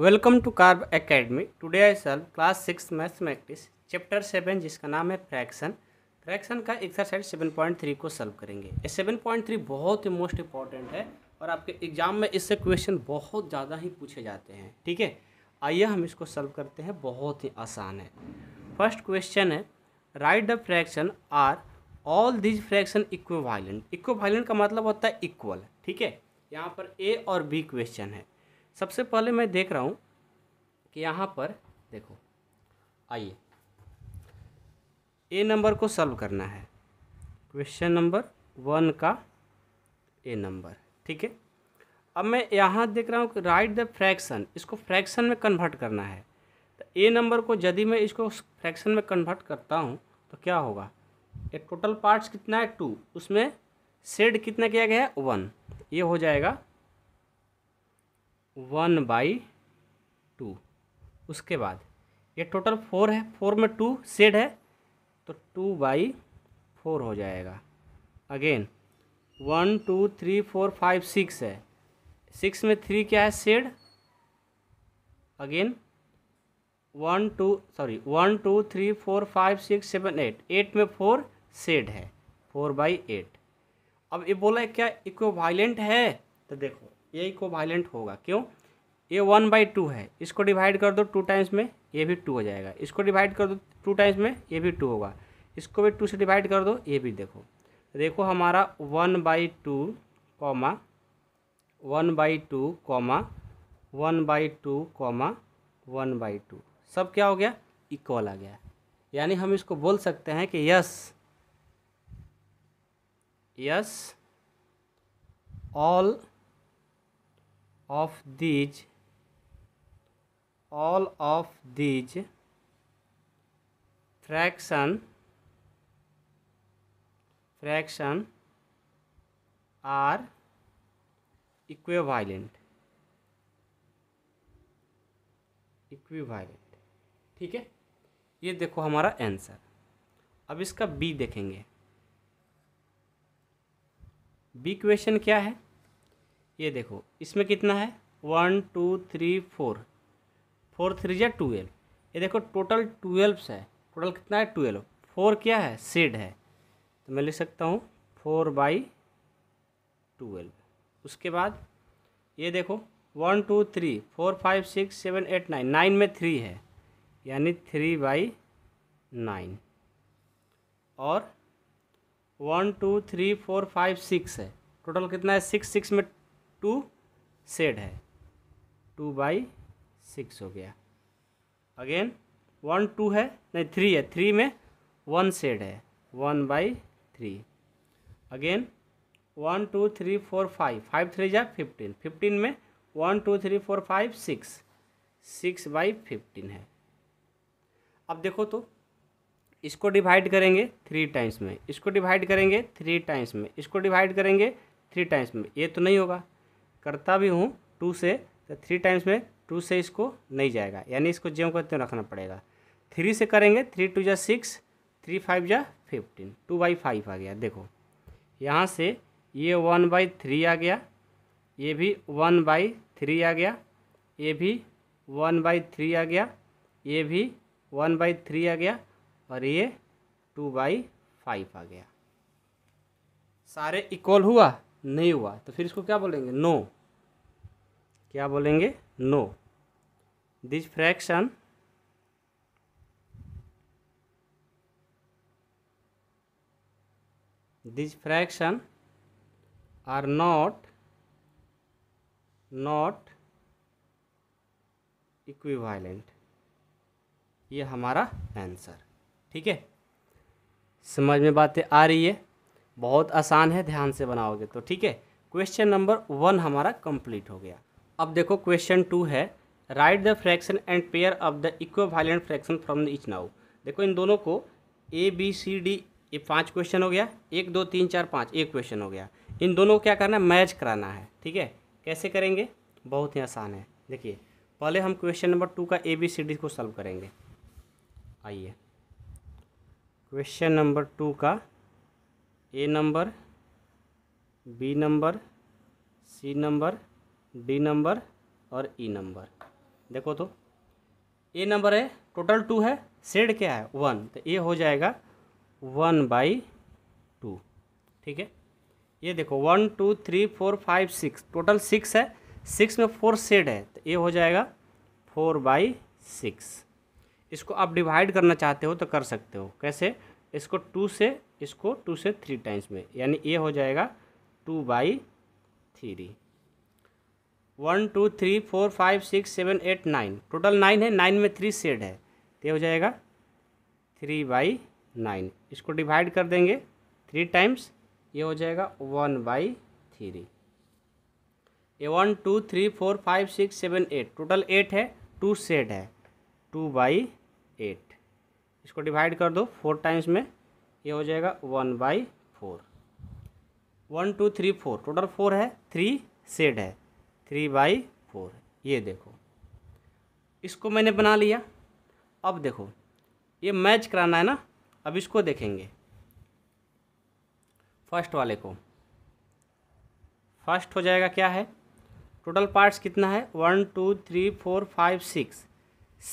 Welcome to carb academy today I solve class six mathematics chapter seven जिसका नाम है fraction fraction का exercise seven point three को solve करेंगे seven point three बहुत ही मोस्ट इंपॉर्टेंट है और आपके एग्जाम में इससे क्वेश्चन बहुत ज़्यादा ही पूछे जाते हैं ठीक है आइए हम इसको सॉल्व करते हैं बहुत ही आसान है फर्स्ट क्वेश्चन है right the fraction are all these fraction equivalent equivalent का मतलब होता है इक्वल ठीक है यहाँ पर ए और बी क्वेश्चन है सबसे पहले मैं देख रहा हूँ कि यहाँ पर देखो आइए ए नंबर को सॉल्व करना है क्वेश्चन नंबर वन का ए नंबर ठीक है अब मैं यहाँ देख रहा हूँ कि राइट द फ्रैक्शन इसको फ्रैक्शन में कन्वर्ट करना है तो ए नंबर को यदि मैं इसको फ्रैक्शन में कन्वर्ट करता हूँ तो क्या होगा ये टोटल पार्ट्स कितना है टू उसमें सेड कितना किया गया है वन ये हो जाएगा वन बाई टू उसके बाद ये टोटल फोर है फोर में टू सेड है तो टू बाई फोर हो जाएगा again one two three four five six है सिक्स में थ्री क्या है shade again one two sorry one two three four five six seven eight eight में फोर सेड है फोर बाई एट अब ये बोला है क्या इक्वो है तो देखो ही को वायलेंट होगा क्यों ये वन बाई टू है इसको डिवाइड कर दो टू टाइम्स में ये भी टू हो जाएगा इसको डिवाइड कर दो टू टाइम्स में ये भी टू होगा इसको भी टू से डिवाइड कर दो ये भी देखो देखो हमारा one by two comma one by two comma one by two comma one by two सब क्या हो गया इक्वल आ गया यानी हम इसको बोल सकते हैं कि yes yes all of these all of these fraction fraction are equivalent equivalent ठीक है ये देखो हमारा आंसर अब इसका बी देखेंगे बी क्वेश्चन क्या है ये देखो इसमें कितना है one two three four four three या ट्वेल्व ये देखो टोटल ट्वेल्व्स है टोटल कितना है ट्वेल्व फोर क्या है सेड है तो मैं लिख सकता हूँ फोर बाई ट्वेल्व उसके बाद ये देखो one two three four five six seven eight nine nine में थ्री है यानी थ्री बाई नाइन और one two three four five six है टोटल कितना है सिक्स सिक्स में टू सेड है टू बाई सिक्स हो गया अगेन वन टू है नहीं थ्री है थ्री में वन सेड है one by three again one two three four five five three जा फिफ्टीन फिफ्टीन में one two three four five six six by fifteen है अब देखो तो इसको डिवाइड करेंगे थ्री टाइम्स में इसको डिवाइड करेंगे थ्री टाइम्स में इसको डिवाइड करेंगे थ्री टाइम्स में ये तो नहीं होगा करता भी हूँ टू से तो थ्री टाइम्स में टू से इसको नहीं जाएगा यानी इसको ज्यों का त्यों रखना पड़ेगा थ्री से करेंगे थ्री टू जा सिक्स थ्री फाइव जा फिफ्टीन टू बाई फाइव आ गया देखो यहाँ से ये वन बाई थ्री आ गया ये भी वन बाई थ्री आ गया ये भी वन बाई थ्री आ गया ये भी वन बाई थ्री आ गया और ये टू बाई फाइव आ गया सारे इक्वल हुआ नहीं हुआ तो फिर इसको क्या बोलेंगे नो no. क्या बोलेंगे no this fraction this fraction are not not equivalent ये हमारा आंसर ठीक है समझ में बातें आ रही है बहुत आसान है ध्यान से बनाओगे तो ठीक है क्वेश्चन नंबर वन हमारा कंप्लीट हो गया अब देखो क्वेश्चन टू है right the fraction and pair of the equivalent fraction from the each now देखो इन दोनों को ए बी सी डी ये पांच क्वेश्चन हो गया एक दो तीन चार पाँच एक क्वेश्चन हो गया इन दोनों को क्या करना है मैच कराना है ठीक है कैसे करेंगे बहुत ही आसान है देखिए पहले हम क्वेश्चन नंबर टू का ए बी सी डी को सॉल्व करेंगे आइए क्वेश्चन नंबर टू का A number B number C number D number और ई e नंबर देखो तो ए नंबर है टोटल टू है सेड क्या है वन तो ए हो जाएगा वन बाई टू ठीक है ये देखो one two three four five six total six है सिक्स में फोर सेड है तो ए हो जाएगा फोर बाई सिक्स इसको आप डिवाइड करना चाहते हो तो कर सकते हो कैसे इसको टू से इसको टू से थ्री टाइम्स में यानी ये हो जाएगा two by three one two three four five six seven eight nine total nine है नाइन में थ्री सेड है तो हो जाएगा थ्री बाई नाइन इसको डिवाइड कर देंगे थ्री टाइम्स ये हो जाएगा वन बाई थ्री ए one two three four five six seven eight total eight है टू सेड है टू बाई एट इसको डिवाइड कर दो फोर टाइम्स में ये हो जाएगा one by four one two three four total four है थ्री सेड है थ्री बाई फोर ये देखो इसको मैंने बना लिया अब देखो ये मैच कराना है ना अब इसको देखेंगे फर्स्ट वाले को फर्स्ट हो जाएगा क्या है टोटल पार्ट्स कितना है one two three four five six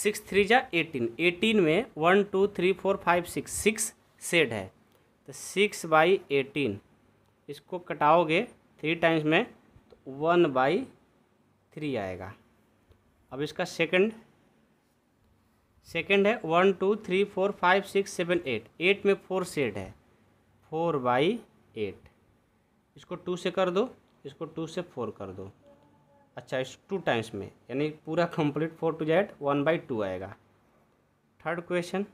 six three जा एटीन एटीन में one two three four five six six shaded है तो सिक्स बाई एटीन इसको कटाओगे थ्री टाइम्स में तो वन बाई थ्री आएगा अब इसका सेकंड सेकंड है one two three four five six seven eight eight में फोर सेड है फोर बाई एट इसको टू से कर दो इसको टू से फोर कर दो अच्छा इस टू टाइम्स में यानी पूरा कंप्लीट फोर टू जैट वन बाई टू आएगा third question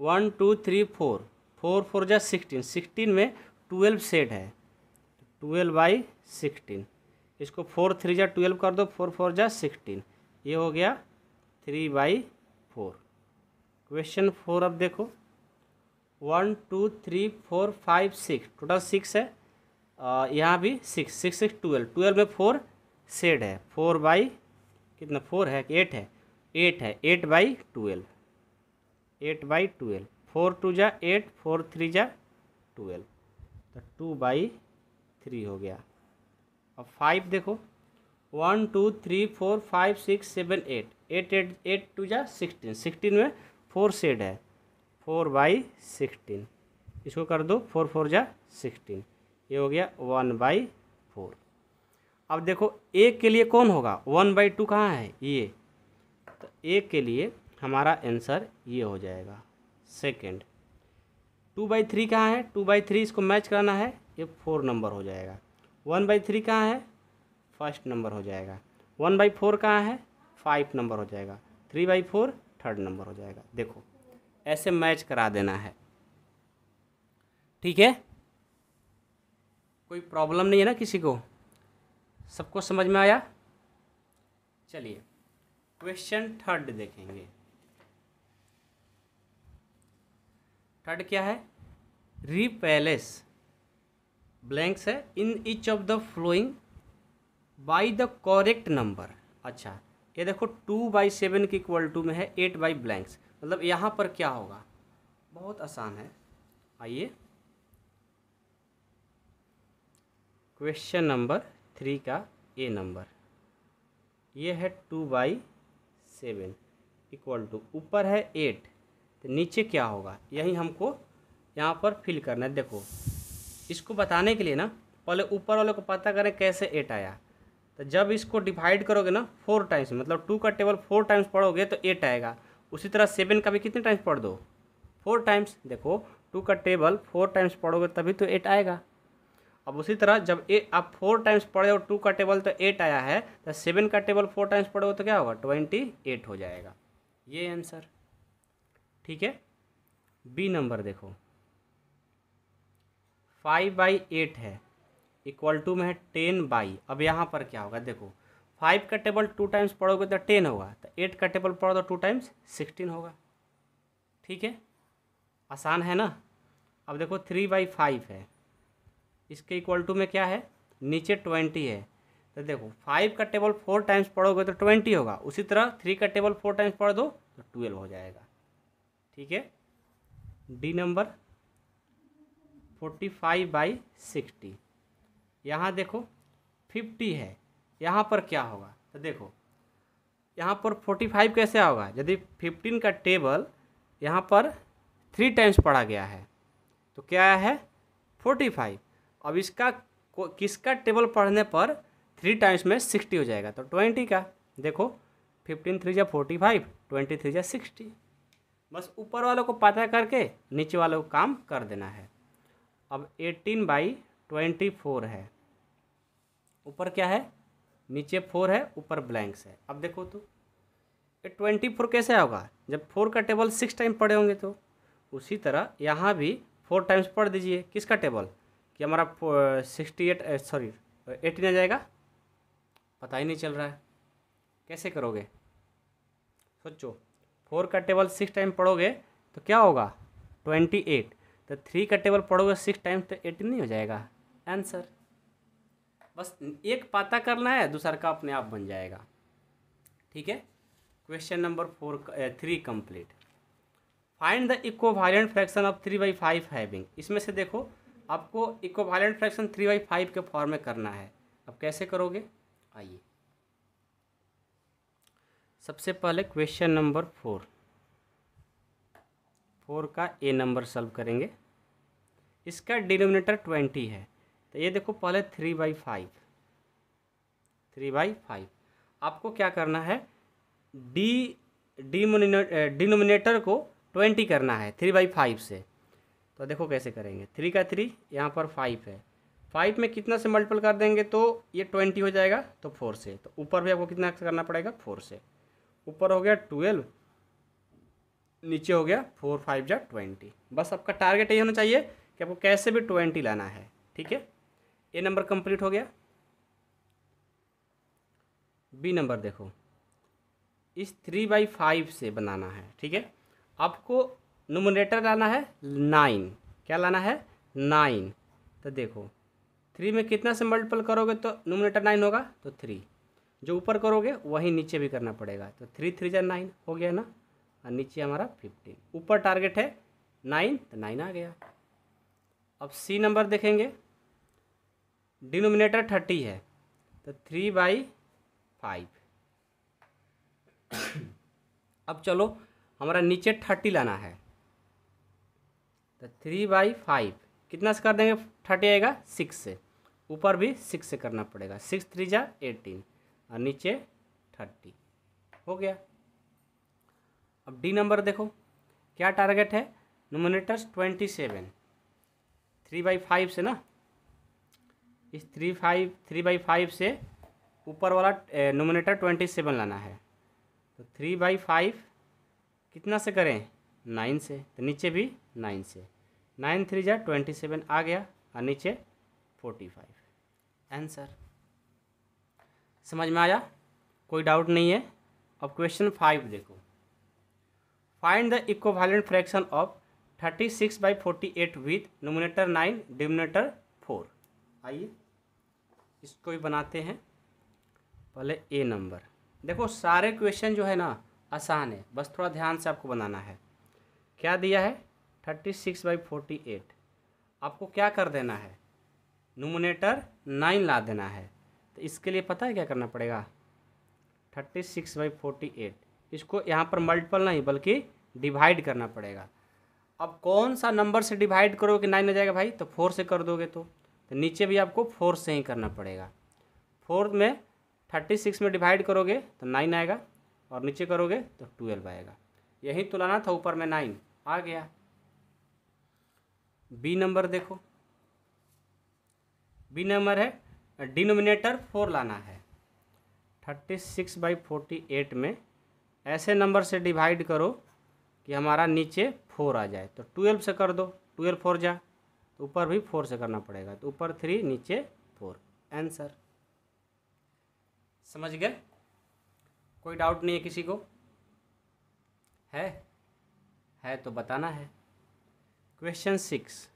one two three four four four जा सिक्सटीन सिक्सटीन में ट्वेल्व सेट है ट्वेल्व बाई सिक्सटीन इसको फोर थ्री जा ट्वेल्व कर दो फोर फोर जा सिक्सटीन ये हो गया three by four question four अब देखो one two three four five six total six है यहाँ भी six six six twelve twelve में फोर सेड है फोर बाई कितना फोर है एट है एट है eight by twelve eight by twelve four two जा एट फोर थ्री जा ट्वेल्व तो टू बाई थ्री हो गया अब फाइव देखो one two three four five six seven eight eight eight eight two जा सिक्सटीन सिक्सटीन में फोर सेड है फोर बाई सिक्सटीन इसको कर दो फोर फोर जा सिक्सटीन ये हो गया वन बाई फोर अब देखो एक के लिए कौन होगा वन बाई टू कहाँ है ये तो एक के लिए हमारा आंसर ये हो जाएगा सेकंड टू बाई थ्री कहाँ है टू बाई थ्री इसको मैच कराना है ये फोर नंबर हो जाएगा वन बाई थ्री कहाँ है फर्स्ट नंबर हो जाएगा वन बाई फोर कहाँ है फाइव नंबर हो जाएगा three by four third number हो जाएगा देखो ऐसे मैच करा देना है ठीक है कोई प्रॉब्लम नहीं है ना किसी को सबको समझ में आया चलिए क्वेश्चन थर्ड देखेंगे थर्ड क्या है रिपेलेस ब्लैंक्स है in each of the following by the correct number अच्छा ये देखो टू बाई सेवन के इक्वल टू में है एट बाई ब्लैंक्स मतलब यहाँ पर क्या होगा बहुत आसान है आइए क्वेश्चन नंबर थ्री का ए नंबर ये है two by seven equal to ऊपर है एट तो नीचे क्या होगा यही हमको यहाँ पर फिल करना है देखो इसको बताने के लिए ना पहले ऊपर वाले को पता करें कैसे एट आया तो जब इसको डिवाइड करोगे ना फोर टाइम्स मतलब टू का टेबल फोर टाइम्स पढ़ोगे तो एट आएगा उसी तरह सेवन का भी कितने टाइम्स पढ़ दो फोर टाइम्स देखो टू का टेबल फोर टाइम्स पढ़ोगे तभी तो एट आएगा अब उसी तरह जब ए आप फोर टाइम्स पढ़े और टू का टेबल तो एट आया है तो सेवन का टेबल फोर टाइम्स पढ़ोगे तो क्या होगा ट्वेंटी एट हो जाएगा ये आंसर ठीक है बी नंबर देखो फाइव बाई एट है इक्वल टू में है टेन बाई अब यहाँ पर क्या होगा देखो फाइव का टेबल टू टाइम्स पढ़ोगे तो टेन होगा तो एट का टेबल पढ़ो तो टू टाइम्स सिक्सटीन होगा ठीक है आसान है ना अब देखो थ्री बाई फाइव है इसके इक्वल टू में क्या है नीचे ट्वेंटी है तो देखो फाइव का टेबल फोर टाइम्स पढ़ोगे तो ट्वेंटी होगा उसी तरह थ्री का टेबल फोर टाइम्स पढ़ दो तो ट्वेल्व हो जाएगा ठीक है D number forty five by sixty यहाँ देखो फिफ्टी है यहाँ पर क्या होगा तो देखो यहाँ पर फोर्टी फाइव कैसे होगा यदि फिफ्टीन का टेबल यहाँ पर थ्री टाइम्स पढ़ा गया है तो क्या है फोर्टी फाइव अब इसका किसका टेबल पढ़ने पर थ्री टाइम्स में सिक्सटी हो जाएगा तो ट्वेंटी का देखो फिफ्टीन थ्री जै फोर्टी फाइव ट्वेंटी थ्री जै सिक्सटी बस ऊपर वालों को पता करके नीचे वालों को काम कर देना है अब एटीन बाई ट्वेंटी फोर है ऊपर क्या है नीचे फोर है ऊपर ब्लैंक्स है अब देखो तो ये ट्वेंटी फोर कैसे होगा जब फोर का टेबल सिक्स टाइम पड़े होंगे तो उसी तरह यहाँ भी फोर टाइम्स पढ़ दीजिए किसका टेबल कि हमारा सिक्सटी एट सॉरी एटीन आ जाएगा पता ही नहीं चल रहा है कैसे करोगे सोचो फोर का टेबल सिक्स टाइम पढ़ोगे तो क्या होगा ट्वेंटी एट तो थ्री का टेबल पढ़ोगे सिक्स टाइम तो एटीन नहीं हो जाएगा आंसर बस एक पाता करना है दूसरा का अपने आप बन जाएगा ठीक है question number four three complete find the violent fraction of three by five having इसमें से देखो आपको equivalent fraction three by five के फॉर्म में करना है अब कैसे करोगे आइए सबसे पहले क्वेश्चन नंबर फोर फोर का ए नंबर सॉल्व करेंगे इसका डिनोमिनेटर ट्वेंटी है तो ये देखो पहले three by five three by five आपको क्या करना है डी डिनोमिनेटर को ट्वेंटी करना है थ्री बाई फाइव से तो देखो कैसे करेंगे थ्री का थ्री यहाँ पर फाइव है फाइव में कितना से मल्टीपल कर देंगे तो ये ट्वेंटी हो जाएगा तो फोर से तो ऊपर भी आपको कितना करना पड़ेगा फोर से ऊपर हो गया ट्वेल्व नीचे हो गया फोर फाइव जा ट्वेंटी बस आपका टारगेट यही होना चाहिए कि आपको कैसे भी ट्वेंटी लाना है ठीक है ए नंबर कंप्लीट हो गया बी नंबर देखो इस थ्री बाई फाइव से बनाना है ठीक है आपको नोमिनेटर लाना है नाइन क्या लाना है नाइन तो देखो थ्री में कितना से मल्टीपल करोगे तो नोमिनेटर नाइन होगा तो थ्री जो ऊपर करोगे वही नीचे भी करना पड़ेगा तो थ्री थ्री जा नाइन हो गया ना और नीचे हमारा फिफ्टीन ऊपर टारगेट है नाइन तो नाइन आ गया अब सी नंबर देखेंगे डिनोमिनेटर थर्टी है तो थ्री बाई फाइव अब चलो हमारा नीचे थर्टी लाना है तो थ्री बाई फाइव कितना से कर देंगे थर्टी आएगा सिक्स से ऊपर भी सिक्स से करना पड़ेगा सिक्स थ्री जा एटीन और नीचे थर्टी हो गया अब डी नंबर देखो क्या टारगेट है numerators twenty seven three by five से ना इस three five three by five से ऊपर वाला नोमिनेटर ट्वेंटी सेवन लाना है तो थ्री बाई फाइव कितना से करें नाइन से तो नीचे भी नाइन से नाइन थ्री जा ट्वेंटी सेवन आ गया और नीचे फोर्टी फाइव आंसर समझ में आया कोई डाउट नहीं है अब क्वेश्चन फाइव देखो find the equivalent fraction of thirty six by forty eight with numerator nine denominator four आइए इसको भी बनाते हैं पहले ए नंबर देखो सारे क्वेश्चन जो है ना आसान है बस थोड़ा ध्यान से आपको बनाना है क्या दिया है thirty six by forty eight आपको क्या कर देना है नोमिनेटर नाइन ला देना है तो इसके लिए पता है क्या करना पड़ेगा thirty six by forty eight इसको यहाँ पर मल्टीपल नहीं बल्कि डिवाइड करना पड़ेगा अब कौन सा नंबर से डिवाइड करोगे नाइन आ जाएगा भाई तो फोर से कर दोगे तो, तो नीचे भी आपको फोर से ही करना पड़ेगा फोर में थर्टी सिक्स में डिवाइड करोगे तो नाइन आएगा और नीचे करोगे तो ट्वेल्व आएगा यही तुलाना था ऊपर में नाइन आ गया बी नंबर देखो बी नंबर है डिनोमिनेटर फोर लाना है thirty six by forty eight में ऐसे नंबर से डिवाइड करो कि हमारा नीचे फोर आ जाए तो ट्वेल्व से कर दो ट्वेल्व फोर जा तो ऊपर भी फोर से करना पड़ेगा तो ऊपर थ्री नीचे फोर आंसर समझ गए कोई डाउट नहीं है किसी को है है तो बताना है question six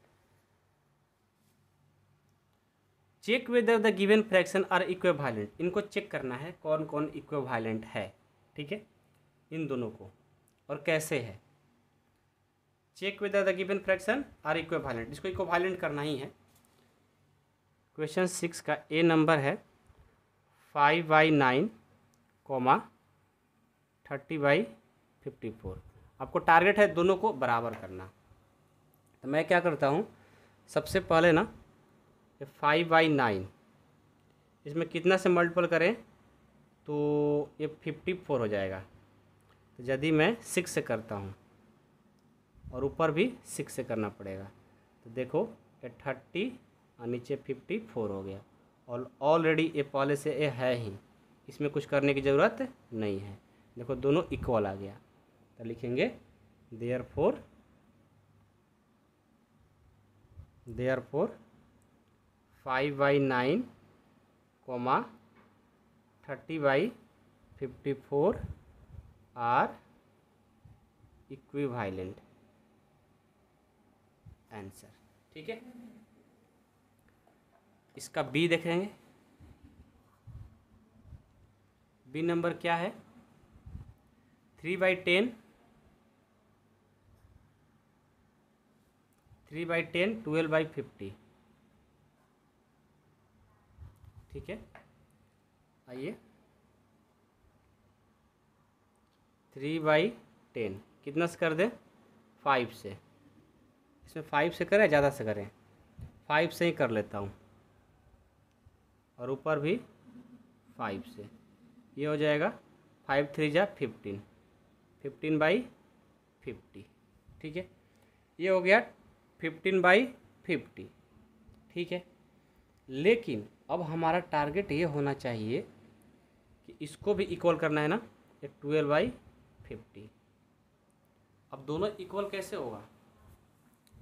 check whether the given fraction are equivalent इनको चेक करना है कौन कौन इक्वेवाइलेंट है ठीक है इन दोनों को और कैसे है check whether the given fraction are equivalent इसको इक्वेवाइलेंट करना ही है क्वेश्चन सिक्स का ए नंबर है five by nine comma thirty by fifty four आपको टारगेट है दोनों को बराबर करना तो मैं क्या करता हूँ सबसे पहले ना फाइव बाई नाइन इसमें कितना से मल्टीपल करें तो ये फिफ्टी फोर हो जाएगा तो यदि मैं सिक्स से करता हूँ और ऊपर भी सिक्स से करना पड़ेगा तो देखो ये थर्टी और नीचे फिफ्टी फोर हो गया और ऑलरेडी ये पहले से ये है ही इसमें कुछ करने की ज़रूरत नहीं है देखो दोनों इक्वल आ गया तो लिखेंगे therefore therefore five by nine comma thirty by fifty four are equivalent answer ठीक है इसका बी देखेंगे बी नंबर क्या है three by ten three by ten twelve by fifty ठीक है आइए थ्री बाई टेन कितना से कर दें फाइव से इसमें फाइव से करें ज़्यादा से करें फाइव से ही कर लेता हूँ और ऊपर भी फाइव से ये हो जाएगा फाइव थ्री जा फिफ्टीन फिफ्टीन बाई फिफ्टी ठीक है ये हो गया फिफ्टीन बाई फिफ्टी ठीक है लेकिन अब हमारा टारगेट ये होना चाहिए कि इसको भी इक्वल करना है ना ये ट्वेल्व बाई फिफ्टी अब दोनों इक्वल कैसे होगा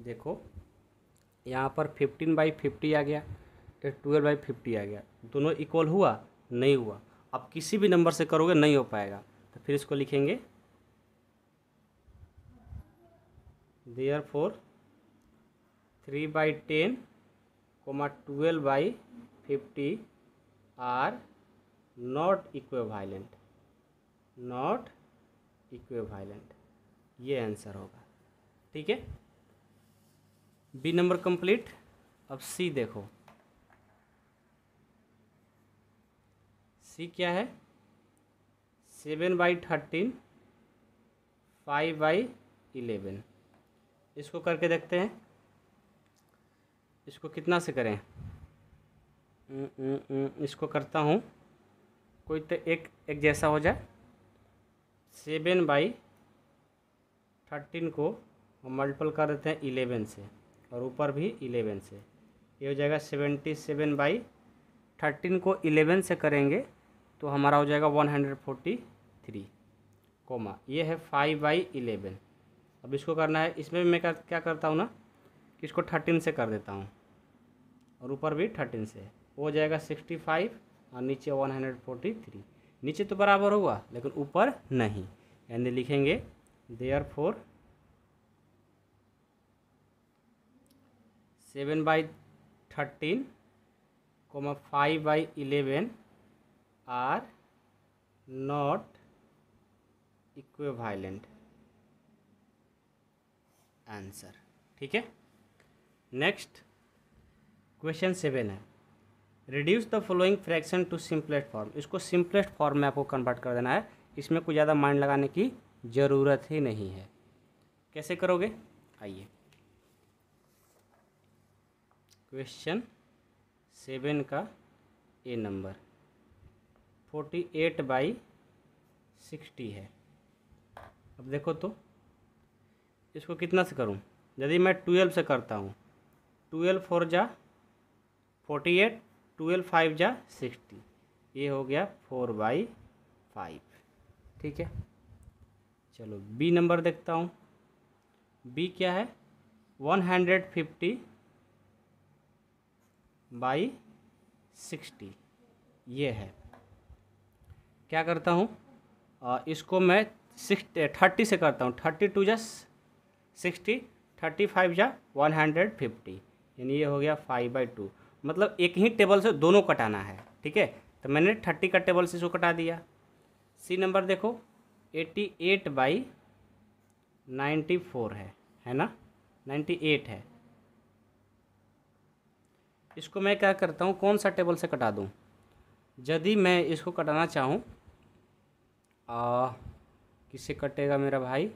देखो यहाँ पर फिफ्टीन बाई फिफ्टी आ गया ये ट्वेल्व बाई फिफ्टी आ गया दोनों इक्वल हुआ नहीं हुआ आप किसी भी नंबर से करोगे नहीं हो पाएगा तो फिर इसको लिखेंगे therefore three by ten comma twelve by fifty are not equivalent not equivalent ये आंसर होगा ठीक है बी नंबर कंप्लीट अब सी देखो सी क्या है seven by thirteen five by eleven इसको करके देखते हैं इसको कितना से करें हम्म, हम्म, हम्म, इसको करता हूँ कोई तो एक एक जैसा हो जाए सेवन बाई थर्टीन को हम मल्टीपल कर देते हैं इलेवन से और ऊपर भी इलेवन से ये हो जाएगा सेवेंटी सेवन बाई थर्टीन को इलेवन से करेंगे तो हमारा हो जाएगा one hundred forty three comma ये है फाइव बाई इलेवन अब इसको करना है इसमें भी मैं क्या करता हूँ ना इसको थर्टीन से कर देता हूँ और ऊपर भी थर्टीन से हो जाएगा सिक्सटी फाइव और नीचे वन हंड्रेड फोर्टी थ्री नीचे तो बराबर हुआ लेकिन ऊपर नहीं यानी लिखेंगे therefore seven by thirteen comma five by eleven are not equivalent answer ठीक है नेक्स्ट क्वेश्चन सेवन है reduce the following fraction to simplest form इसको सिंपलेस्ट फॉर्म में आपको कन्वर्ट कर देना है इसमें कोई ज़्यादा माइंड लगाने की ज़रूरत ही नहीं है कैसे करोगे आइए क्वेश्चन सेवन का A number forty eight by sixty है अब देखो तो इसको कितना से करूं यदि मैं ट्वेल्व से करता हूं ट्वेल्व फोर जा फोर्टी एट ट्वेल्व फाइव जा सिक्सटी ये हो गया फोर बाई फाइव ठीक है चलो बी नंबर देखता हूँ बी क्या है one hundred fifty by sixty ये है क्या करता हूँ इसको मैं सिक्स थर्टी से करता हूँ थर्टी टू जा सिक्सटी थर्टी फाइव जा वन हंड्रेड फिफ्टी यानी ये हो गया फाइव बाई टू मतलब एक ही टेबल से दोनों कटाना है ठीक है तो मैंने थर्टी का टेबल से इसको कटा दिया सी नंबर देखो eighty eight by ninety four है है ना नाइन्टी एट है इसको मैं क्या करता हूँ कौन सा टेबल से कटा दूँ यदि मैं इसको कटाना चाहूँ किससे कटेगा मेरा भाई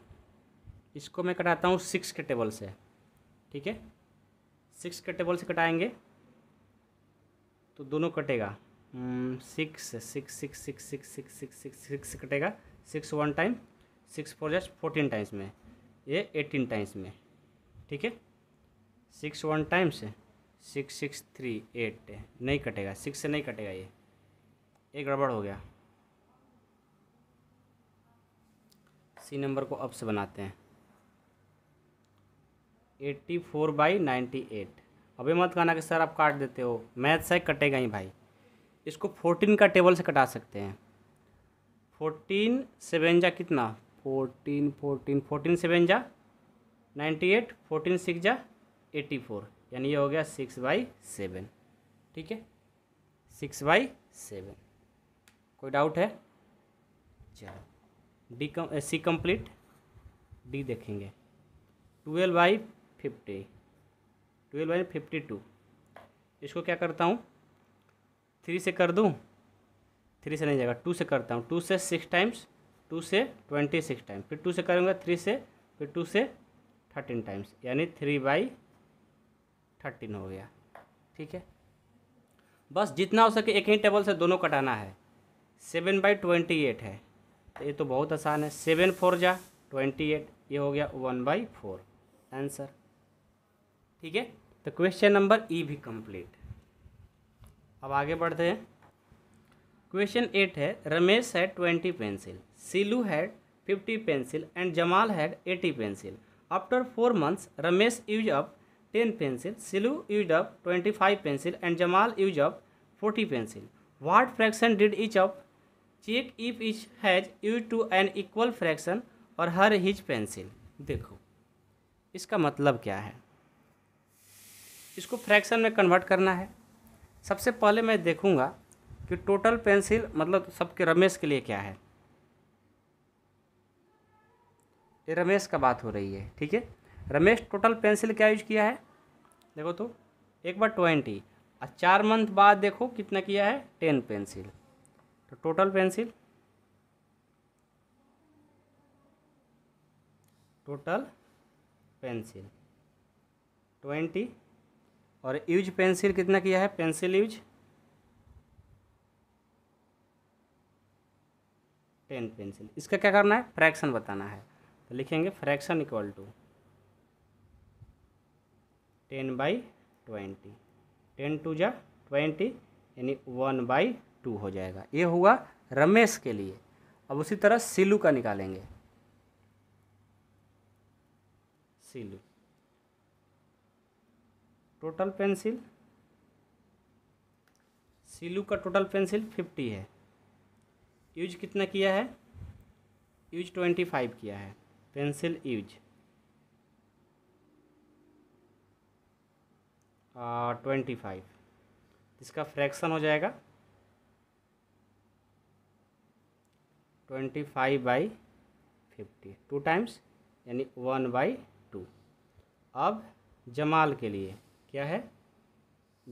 इसको मैं कटाता हूँ सिक्स के टेबल से ठीक है सिक्स के टेबल से कटाएंगे तो दोनों कटेगा six six six six six six six six six कटेगा six one time six four just fourteen times में ये एटीन टाइम्स में ठीक है six one times six six three eight नहीं कटेगा सिक्स से नहीं कटेगा ये एक गड़बड़ हो गया सी नंबर को अब से बनाते हैं eighty four by ninety eight अभी मत कहना कि सर आप काट देते हो मैथ से कटेगा ही भाई इसको फोर्टीन का टेबल से कटा सकते हैं फोर्टीन सेवेंजा कितना फोर्टीन फोर्टीन फोर्टीन सेवेंजा नाइन्टी एट फोर्टीन सिक्स जा एटी फोर यानी ये हो गया सिक्स बाई सेवन ठीक है सिक्स बाई सेवन कोई डाउट है चलो D come C complete D देखेंगे twelve by fifty twelve by fifty two इसको क्या करता हूँ थ्री से कर दूँ थ्री से नहीं जाएगा टू से करता हूँ टू से सिक्स टाइम्स टू से ट्वेंटी सिक्स टाइम्स फिर टू से करूँगा थ्री से फिर टू से थर्टीन टाइम्स यानी थ्री बाई थर्टीन हो गया ठीक है बस जितना हो सके एक ही टेबल से दोनों कटाना है सेवन बाई ट्वेंटी एट है तो ये तो बहुत आसान है सेवन फोर जा ट्वेंटी एट ये हो गया वन बाई फोर आंसर ठीक है तो क्वेश्चन नंबर ई भी कंप्लीट अब आगे बढ़ते हैं क्वेश्चन एट है Ramesh had twenty pencil Silu had fifty pencil and Jamal had eighty pencil after four months Ramesh use up ten pencil Silu use up twenty five pencil and Jamal use up forty pencil what fraction did each up check if each has use to an equal fraction और हर his pencil देखो इसका मतलब क्या है इसको fraction में convert करना है सबसे पहले मैं देखूँगा कि टोटल पेंसिल मतलब सबके रमेश के लिए क्या है ये रमेश का बात हो रही है ठीक है रमेश टोटल पेंसिल क्या यूज किया है देखो तो एक बार ट्वेंटी और चार मंथ बाद देखो कितना किया है टेन पेंसिल तो total pencil total pencil twenty और यूज पेंसिल कितना किया है पेंसिल यूज टेन पेंसिल इसका क्या करना है फ्रैक्शन बताना है तो लिखेंगे fraction equal to ten by twenty ten two जा ट्वेंटी यानी वन बाई टू हो जाएगा ये हुआ रमेश के लिए अब उसी तरह सिलू का निकालेंगे सिलू टोटल पेंसिल सीलू का टोटल पेंसिल फिफ्टी है यूज कितना किया है यूज ट्वेंटी फाइव किया है पेंसिल यूज ट्वेंटी फाइव इसका फ्रैक्शन हो जाएगा twenty five by fifty two times यानी वन बाई टू अब जमाल के लिए क्या है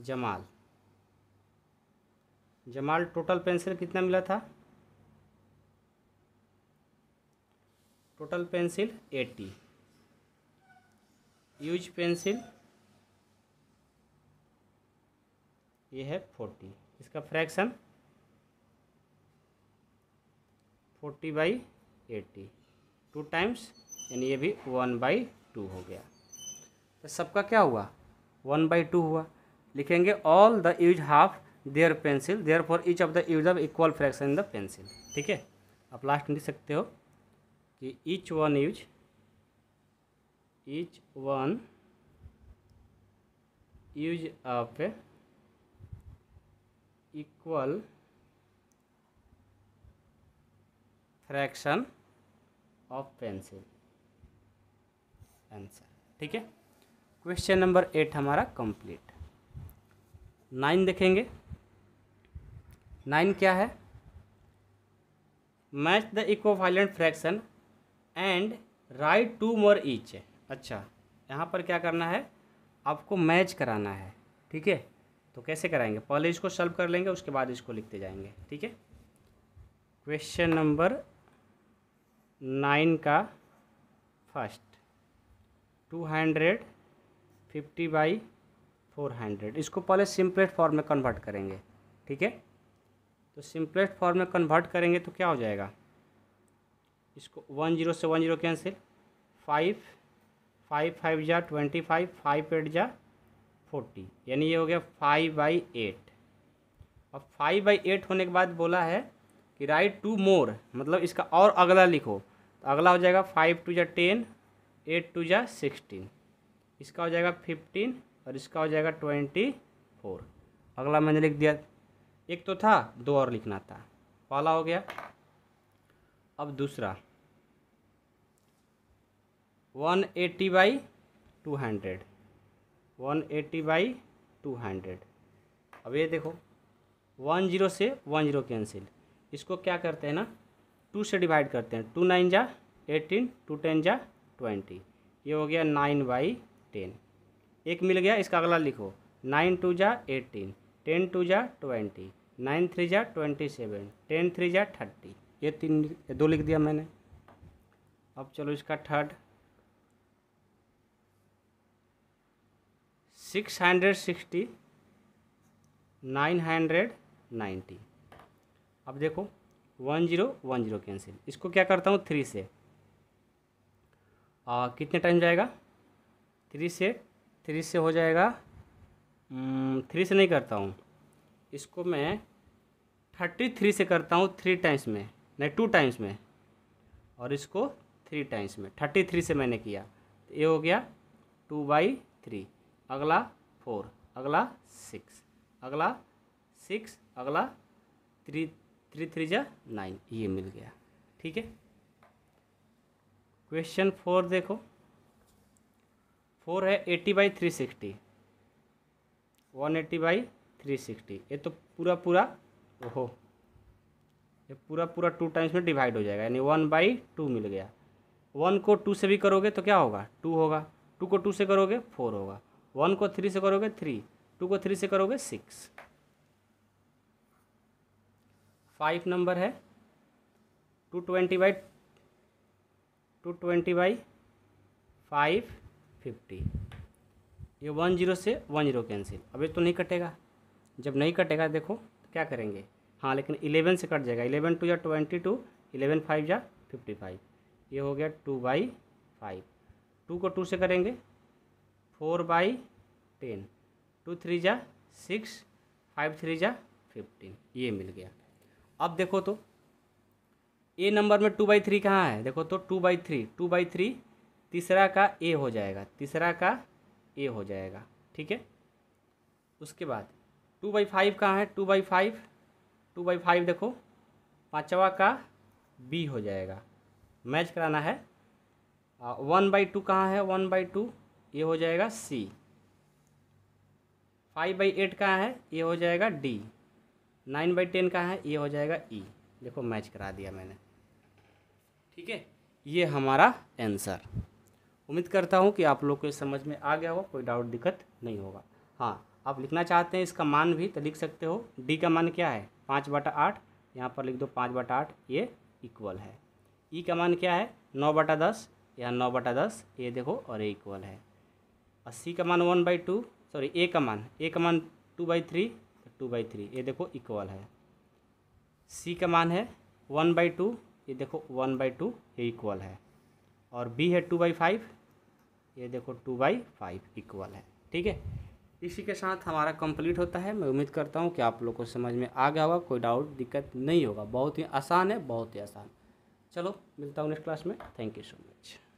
जमाल जमाल टोटल पेंसिल कितना मिला था total pencil eighty use pencil ये है फोर्टी इसका fraction forty by eighty two times यानी ये भी वन बाई टू हो गया तो सबका क्या हुआ वन बाई टू हुआ लिखेंगे all the use half there pencil there for each of the use of equal fraction in the pencil ठीक है आप लास्ट में लिख सकते हो कि each one use each one use of equal fraction of pencil answer ठीक है क्वेश्चन नंबर एट हमारा कंप्लीट नाइन देखेंगे नाइन क्या है match the violent fraction and write to more each अच्छा यहाँ पर क्या करना है आपको मैच कराना है ठीक है तो कैसे कराएंगे पहले इसको सॉल्व कर लेंगे उसके बाद इसको लिखते जाएंगे ठीक है क्वेश्चन नंबर नाइन का first two hundred fifty by four hundred इसको पहले सिम्पलेट फॉर्म में कन्वर्ट करेंगे ठीक है तो सिंपलेट फॉर्म में कन्वर्ट करेंगे तो क्या हो जाएगा इसको वन जीरो से one zero cancel five five five जा ट्वेंटी फाइव फाइव एट जा फोर्टी यानी ये हो गया फाइव बाई एट और फाइव बाई एट होने के बाद बोला है कि राइट टू मोर मतलब इसका और अगला लिखो तो अगला हो जाएगा फाइव टू जा टेन एट टू जा सिक्सटीन इसका हो जाएगा फिफ्टीन और इसका हो जाएगा ट्वेंटी फोर अगला मैंने लिख दिया एक तो था दो और लिखना था पहला हो गया अब दूसरा one eighty by two hundred one eighty by two hundred अब ये देखो वन जीरो से वन जीरो कैंसिल इसको क्या करते हैं ना टू से डिवाइड करते हैं टू नाइन जा एटीन टू टेन जा ट्वेंटी ये हो गया नाइन बाई टेन एक मिल गया इसका अगला लिखो नाइन टू जा एटीन टेन टू जा ट्वेंटी नाइन थ्री जा ट्वेंटी सेवन टेन थ्री जा थर्टी ये तीन ये दो लिख दिया मैंने अब चलो इसका third six hundred sixty nine hundred ninety अब देखो one zero one zero cancel इसको क्या करता हूँ थ्री से आ, कितने टाइम जाएगा थ्री से थ्री से हो जाएगा हम्म, थ्री से नहीं करता हूँ इसको मैं थर्टी थ्री से करता हूँ थ्री टाइम्स में नहीं टू टाइम्स में और इसको थ्री टाइम्स में थर्टी थ्री से मैंने किया तो ये हो गया टू बाई थ्री अगला फोर अगला सिक्स अगला सिक्स अगला थ्री थ्री थ्री जा नाइन ये मिल गया ठीक है क्वेश्चन फोर देखो फोर है eighty by three sixty one eighty by three sixty ये तो पूरा पूरा ओहो ये पूरा पूरा टू टाइम्स में डिवाइड हो जाएगा यानी वन बाई टू मिल गया वन को टू से भी करोगे तो क्या होगा टू होगा टू को टू से करोगे फोर होगा वन को थ्री से करोगे थ्री टू को थ्री से करोगे सिक्स फाइव नंबर है two twenty by two twenty by five fifty ये वन जीरो से वन जीरो कैंसिल अब ये तो नहीं कटेगा जब नहीं कटेगा देखो तो क्या करेंगे हाँ लेकिन इलेवन से कट जाएगा इलेवन टू या ट्वेंटी टू इलेवन फाइव या फिफ्टी फाइव ये हो गया टू बाई फाइव टू को टू से करेंगे four by ten two three जा सिक्स फाइव थ्री जा फिफ्टीन ये मिल गया अब देखो तो ए नंबर में टू बाई थ्री कहाँ है देखो तो two by three two by three तीसरा का ए हो जाएगा तीसरा का ए हो जाएगा ठीक है उसके बाद टू बाई फाइव कहाँ है two by five two by five देखो पाँचवा का बी हो जाएगा मैच कराना है वन बाई टू कहाँ है वन बाई टू ये हो जाएगा सी फाइव बाई एट कहाँ है ये हो जाएगा डी नाइन बाई टेन कहाँ है ये हो जाएगा ई e. देखो मैच करा दिया मैंने ठीक है ये हमारा आंसर उम्मीद करता हूँ कि आप लोग को समझ में आ गया होगा कोई डाउट दिक्कत नहीं होगा हाँ आप लिखना चाहते हैं इसका मान भी तो लिख सकते हो डी का मान क्या है पाँच बटा आठ यहाँ पर लिख दो पाँच बटा आठ ये इक्वल है ई e का मान क्या है नौ बटा दस यहाँ नौ बटा दस ये देखो और ये इक्वल है और सी का मान one by two sorry A का मान ए का मान टू बाई थ्री तो टू बाई थ्री ये देखो इक्वल है सी का मान है वन बाई टू ये देखो वन बाई टू ये इक्वल है और बी है टू बाई फाइव ये देखो टू बाई फाइव इक्वल है ठीक है इसी के साथ हमारा कंप्लीट होता है मैं उम्मीद करता हूँ कि आप लोग को समझ में आ गया होगा कोई डाउट दिक्कत नहीं होगा बहुत ही आसान है बहुत ही आसान चलो मिलता हूँ नेक्स्ट क्लास में थैंक यू सो मच